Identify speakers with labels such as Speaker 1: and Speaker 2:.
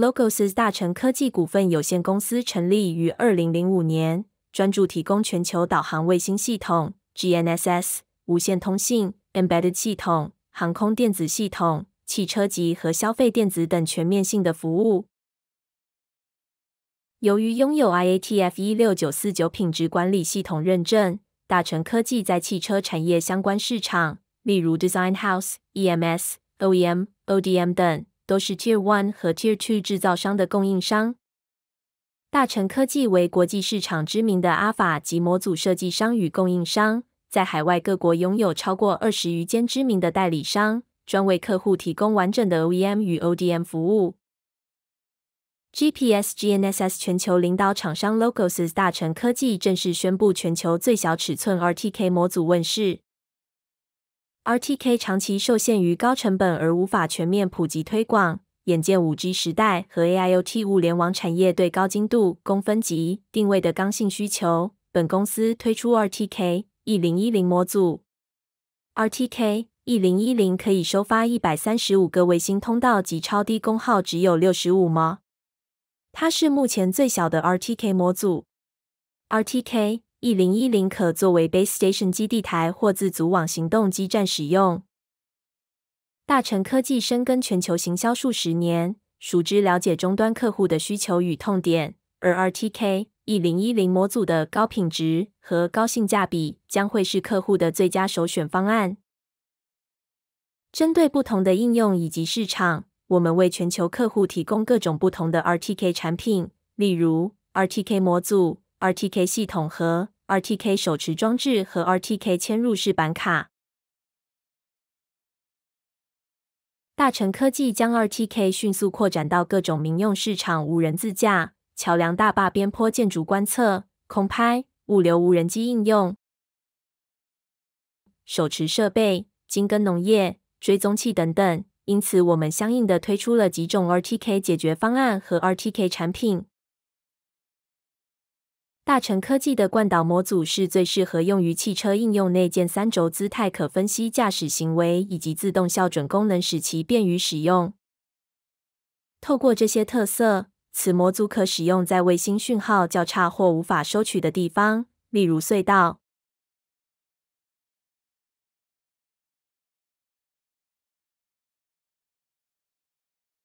Speaker 1: Logos 大成科技股份有限公司成立于二零零五年，专注提供全球导航卫星系统 （GNSS）、无线通信、embedded 系统、航空电子系统、汽车级和消费电子等全面性的服务。由于拥有 IATF 一六九四九品质管理系统认证，大成科技在汽车产业相关市场，例如 design house、EMS、OEM、ODM 等。都是 Tier One 和 Tier Two 制造商的供应商。大成科技为国际市场知名的阿法及模组设计商与供应商，在海外各国拥有超过二十余间知名的代理商，专为客户提供完整的 OEM 与 ODM 服务。GPS GNSS 全球领导厂商 Logos 大成科技正式宣布全球最小尺寸 RTK 模组问世。RTK 长期受限于高成本而无法全面普及推广，眼见五 G 时代和 AIoT 物联网产业对高精度公分级定位的刚性需求，本公司推出 RTK 一零一零模组。RTK 一零一零可以收发一百三十五个卫星通道及超低功耗，只有六十五吗？它是目前最小的 RTK 模组。RTK。一零一零可作为 base station 基地台或自组网行动基站使用。大成科技深耕全球行销数十年，熟知了解终端客户的需求与痛点，而 RTK 一零一零模组的高品质和高性价比将会是客户的最佳首选方案。针对不同的应用以及市场，我们为全球客户提供各种不同的 RTK 产品，例如 RTK 模组。RTK 系统和 RTK 手持装置和 RTK 嵌入式板卡，大成科技将 RTK 迅速扩展到各种民用市场：无人自驾、桥梁、大坝、边坡、建筑观测、空拍、物流无人机应用、手持设备、精耕农业、追踪器等等。因此，我们相应的推出了几种 RTK 解决方案和 RTK 产品。大成科技的惯导模组是最适合用于汽车应用内建三轴姿态可分析驾驶行为以及自动校准功能，使其便于使用。透过这些特色，此模组可使用在卫星讯号较差或无法收取的地方，例如隧道。